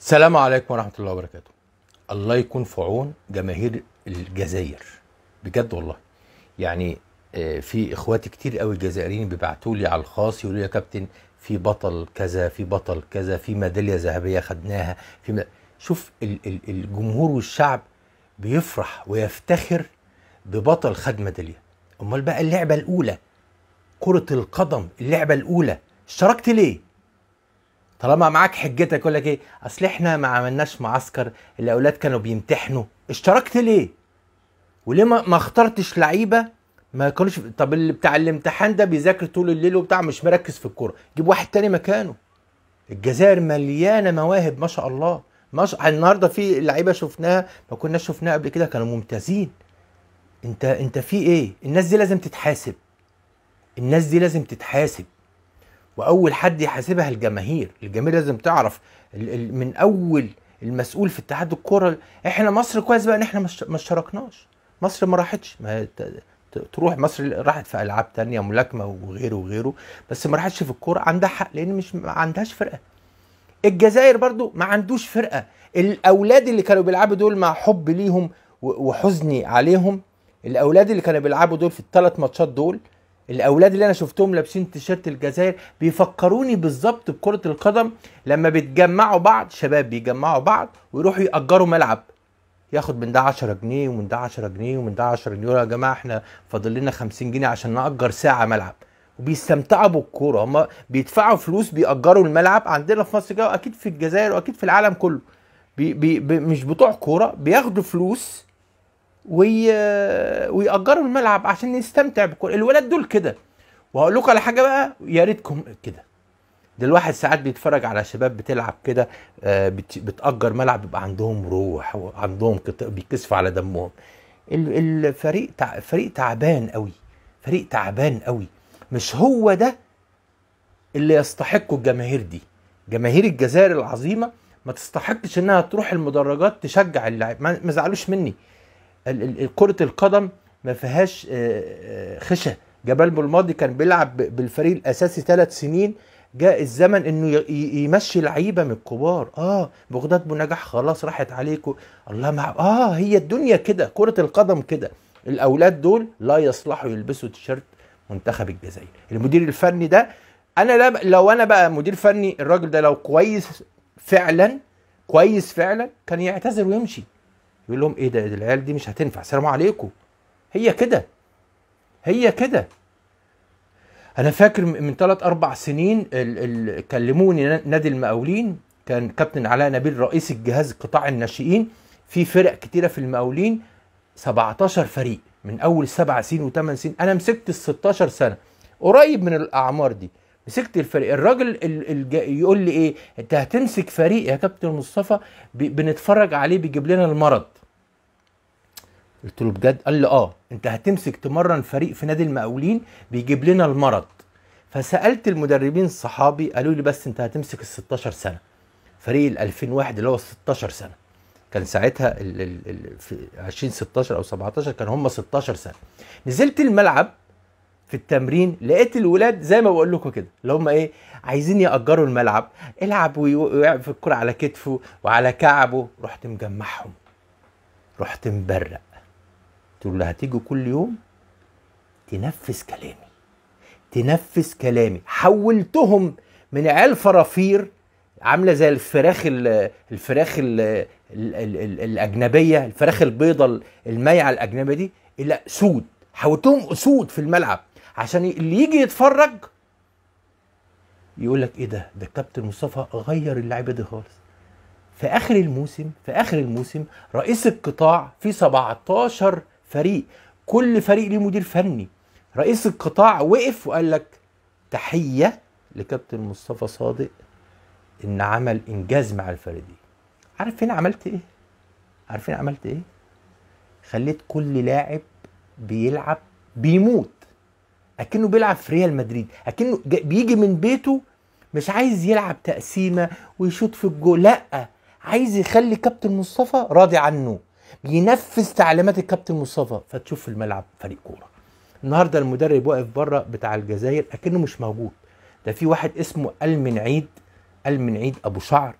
السلام عليكم ورحمة الله وبركاته الله يكون في عون جماهير الجزائر بجد والله يعني آه، في اخواتي كتير قوي الجزائريين بيبعتوا لي على الخاص يقولوا لي يا كابتن في بطل كذا في بطل كذا في ميداليه ذهبيه خدناها في م... شوف الجمهور والشعب بيفرح ويفتخر ببطل خد ميداليه امال بقى اللعبه الاولى كره القدم اللعبه الاولى اشتركت ليه طالما معاك حجتك يقول لك ايه اصل احنا ما عملناش معسكر الاولاد كانوا بيمتحنوا اشتركت ليه وليه ما اخترتش لعيبه ما كانوش طب اللي بتاع الامتحان ده بيذاكر طول الليل وبتاع مش مركز في الكوره جيب واحد تاني مكانه الجزائر مليانه مواهب ما شاء الله شاء النهارده في لعيبه شفناها ما كناش شفناها قبل كده كانوا ممتازين انت انت في ايه الناس دي لازم تتحاسب الناس دي لازم تتحاسب واول حد يحاسبها الجماهير الجماهير لازم تعرف من اول المسؤول في اتحاد الكره احنا مصر كويس بقى ان احنا ما اشتركناش مصر ما راحتش ما تروح مصر راحت في العاب تانية ملاكمه وغيره وغيره بس ما راحتش في الكوره عندها حق لان مش ما عندهاش فرقه الجزائر برضو ما عندوش فرقه الاولاد اللي كانوا بيلعبوا دول مع حب ليهم وحزني عليهم الاولاد اللي كانوا بيلعبوا دول في الثلاث ماتشات دول الاولاد اللي انا شفتهم لابسين تيشيرت الجزائر بيفكروني بالظبط بكره القدم لما بيتجمعوا بعض شباب بيجمعوا بعض ويروحوا ياجروا ملعب ياخد من ده 10 جنيه ومن ده 10 جنيه ومن ده 10 جنيه يا جماعه احنا فاضل لنا 50 جنيه عشان نأجر ساعه ملعب وبيستمتعوا بالكوره هم بيدفعوا فلوس بيأجروا الملعب عندنا في مصر كده واكيد في الجزائر واكيد في العالم كله بي بي بي مش بتوع كوره بياخدوا فلوس وي... ويأجروا الملعب عشان يستمتع بكل الولاد دول كده وهقول لكم على حاجه بقى يا ريتكم كده ده الواحد ساعات بيتفرج على شباب بتلعب كده آه، بتأجر ملعب بيبقى عندهم روح وعندهم بيكسفوا على دمهم الفريق تع... فريق تعبان قوي فريق تعبان قوي مش هو ده اللي يستحقه الجماهير دي جماهير الجزائر العظيمه ما تستحقش انها تروح المدرجات تشجع اللاعب ما زعلوش مني كرة القدم ما فيهاش آه، آه، خشة جمال بلماضي كان بيلعب بالفريق الأساسي ثلاث سنين جاء الزمن انه يمشي لعيبه من الكبار اه بغداد بنجاح خلاص راحت عليكم الله مع اه هي الدنيا كده كره القدم كده الاولاد دول لا يصلحوا يلبسوا تيشيرت منتخب الجزائر المدير الفني ده انا لا لو انا بقى مدير فني الراجل ده لو كويس فعلا كويس فعلا كان يعتذر ويمشي يقول لهم إيه, ايه ده العيال دي مش هتنفع سلام عليكم هي كده هي كده انا فاكر من ثلاث اربع سنين ال ال كلموني نادي المقاولين كان كابتن علاء نبيل رئيس الجهاز قطاع الناشئين في فرق كتيره في المقاولين 17 فريق من اول سبع سنين وثمان سنين انا مسكت ال 16 سنه قريب من الاعمار دي مسكت الفريق الراجل يقول لي ايه انت هتمسك فريق يا كابتن مصطفى بنتفرج عليه بيجيب لنا المرض قلت له بجد قال لي اه انت هتمسك تمرن فريق في نادي المقاولين بيجيب لنا المرض فسالت المدربين صحابي قالوا لي بس انت هتمسك ال 16 سنه فريق ال 2001 اللي هو ال 16 سنه كان ساعتها ال ال ال في 2016 او 17 كان هم 16 سنه نزلت الملعب في التمرين لقيت الولاد زي ما بقول لكم كده اللي هم ايه عايزين ياجروا الملعب العب في الكره على كتفه وعلى كعبه رحت مجمعهم رحت مبرق تقول له هتيجي كل يوم تنفذ كلامي تنفذ كلامي حولتهم من عيال فرافير عامله زي الفراخ الـ الفراخ الـ الـ الـ الاجنبيه الفراخ البيضه المايعه الاجنبيه دي الى اسود حولتهم اسود في الملعب عشان اللي يجي يتفرج يقول لك ايه ده ده الكابتن مصطفى غير اللعيبه دي خالص في اخر الموسم في اخر الموسم رئيس القطاع في 17 فريق كل فريق ليه مدير فني رئيس القطاع وقف وقال لك تحيه لكابتن مصطفى صادق ان عمل انجاز مع الفريق عارفين عملت ايه عارفين عملت ايه خليت كل لاعب بيلعب بيموت اكنه بيلعب في ريال مدريد اكنه بيجي من بيته مش عايز يلعب تقسيمه ويشوط في الجول لا عايز يخلي كابتن مصطفى راضي عنه بينفذ تعليمات الكابتن مصطفى فتشوف في الملعب فريق كوره النهارده المدرب واقف بره بتاع الجزائر اكنه مش موجود ده في واحد اسمه المنعيد المنعيد ابو شعر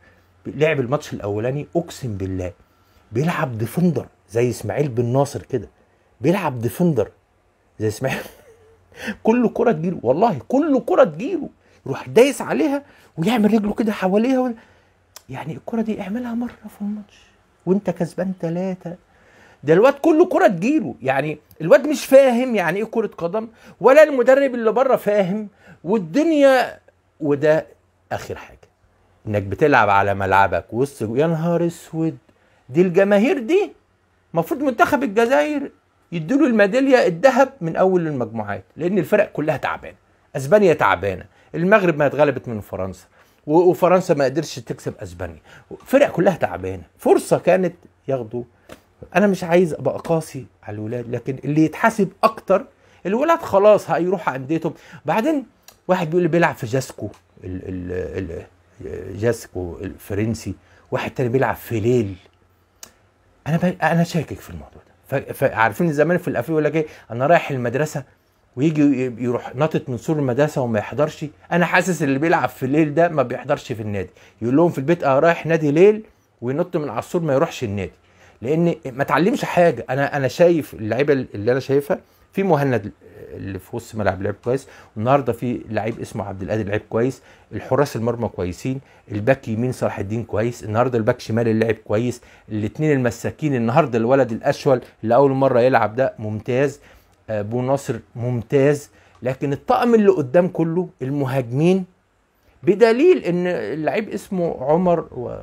لعب الماتش الاولاني اقسم بالله بيلعب ديفندر زي اسماعيل بن ناصر كده بيلعب ديفندر زي اسماعيل كل كره تجيله والله كل كره تجيله يروح دايس عليها ويعمل رجله كده حواليها و... يعني الكره دي اعملها مره في الماتش وانت كسبان ثلاثة ده الواد كله كرة تجيله يعني الواد مش فاهم يعني ايه كرة قدم ولا المدرب اللي بره فاهم والدنيا وده اخر حاجة انك بتلعب على ملعبك وسط يا نهار اسود دي الجماهير دي المفروض منتخب الجزائر يديله الميداليه الذهب من اول المجموعات لان الفرق كلها تعبانه اسبانيا تعبانه المغرب ما اتغلبت من فرنسا وفرنسا ما قدرتش تكسب اسبانيا فرق كلها تعبانه فرصه كانت ياخدوا انا مش عايز ابقى قاسي على الولاد لكن اللي يتحاسب اكتر الولاد خلاص هيروحوا انديتهم بعدين واحد بيقول لي بيلعب في جاسكو جاسكو الفرنسي واحد تاني بيلعب في ليل انا انا شاكك في الموضوع ده عارفين زمان في الافلام يقول لك ايه انا رايح المدرسه ويجي يروح ناطط من سور المدرسه وما يحضرش انا حاسس اللي بيلعب في الليل ده ما بيحضرش في النادي يقول لهم في البيت اه رايح نادي ليل وينط من على السور ما يروحش النادي لان ما اتعلمش حاجه انا انا شايف اللعيبه اللي انا شايفها في مهند اللي في وسط ملعب لعب كويس النهارده في لعيب اسمه عبد القادر لعيب كويس الحراس المرمى كويسين الباك يمين صلاح الدين كويس النهارده الباك شمال اللعب كويس الاثنين المساكين النهارده الولد الاشول اللي اول مره يلعب ده ممتاز بو نصر ممتاز لكن الطقم اللي قدام كله المهاجمين بدليل ان اللعيب اسمه عمر و...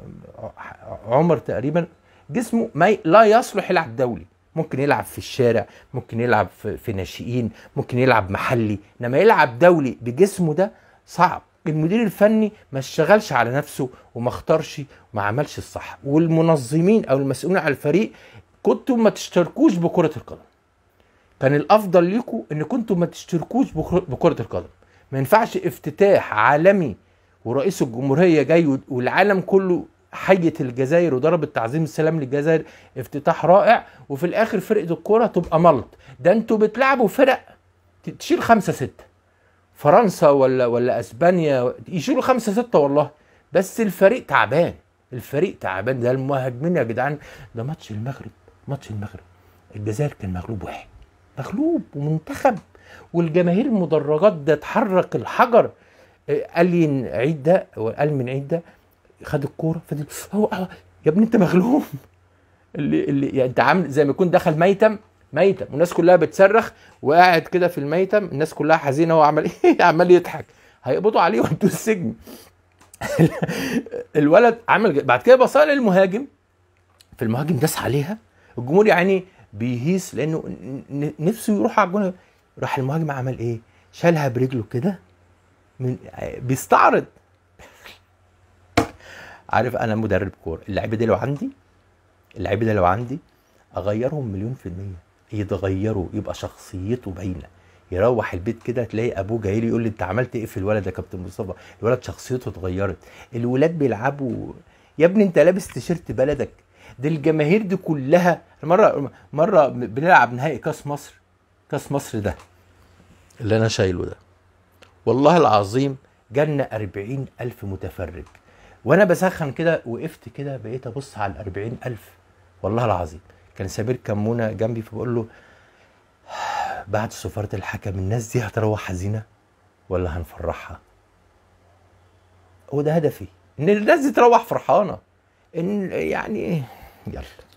عمر تقريبا جسمه ما لا يصلح يلعب دولي ممكن يلعب في الشارع ممكن يلعب في, في ناشئين ممكن يلعب محلي انما يلعب دولي بجسمه ده صعب المدير الفني ما اشتغلش على نفسه وما اختارش وما عملش الصح والمنظمين او المسؤولين على الفريق كنتوا ما تشتركوش بكره القدم كان الافضل ليكم ان كنتم ما تشتركوش بكره القدم ما ينفعش افتتاح عالمي ورئيس الجمهوريه جاي والعالم كله حيت الجزائر وضرب التعظيم السلام للجزائر افتتاح رائع وفي الاخر فرقه الكوره تبقى ملط ده انتوا بتلعبوا فرق تشيل خمسة ستة فرنسا ولا ولا اسبانيا يشيلوا خمسة ستة والله بس الفريق تعبان الفريق تعبان ده المهاجمين يا جدعان ده ماتش المغرب ماتش المغرب الجزائر كان مغلوب واحد مغلوب ومنتخب والجماهير المدرجات ده تحرك الحجر آه، قال عيد ده قال من عيد ده خد الكوره فدي هو يا ابني انت مغلوب اللي اللي يعني انت عامل زي ما يكون دخل ميتم ميتم والناس كلها بتصرخ وقاعد كده في الميتم الناس كلها حزينه هو عمل ايه عمال يضحك هيقبضوا عليه وانتوا السجن الولد عمل بعد كده بص للمهاجم فالمهاجم داس عليها الجمهور يعني بيهيس لانه نفسه يروح على الجون راح المهاجم عمل ايه؟ شالها برجله كده من بيستعرض عارف انا مدرب كوره اللعيبه دي لو عندي اللعيبه دي لو عندي اغيرهم مليون في الميه يتغيروا يبقى شخصيته باينه يروح البيت كده تلاقي ابوه جاي لي يقول لي انت عملت ايه في الولد يا كابتن مصطفى الولد شخصيته اتغيرت الولاد بيلعبوا يا ابني انت لابس تيشيرت بلدك دي الجماهير دي كلها مره مره بنلعب نهائي كاس مصر كاس مصر ده اللي انا شايله ده والله العظيم جالنا أربعين ألف متفرج وانا بسخن كده وقفت كده بقيت ابص على ال ألف والله العظيم كان سمير كمونه جنبي فبقول له بعد سفاره الحكم الناس دي هتروح حزينه ولا هنفرحها هو ده هدفي ان الناس دي تروح فرحانه ان يعني يلا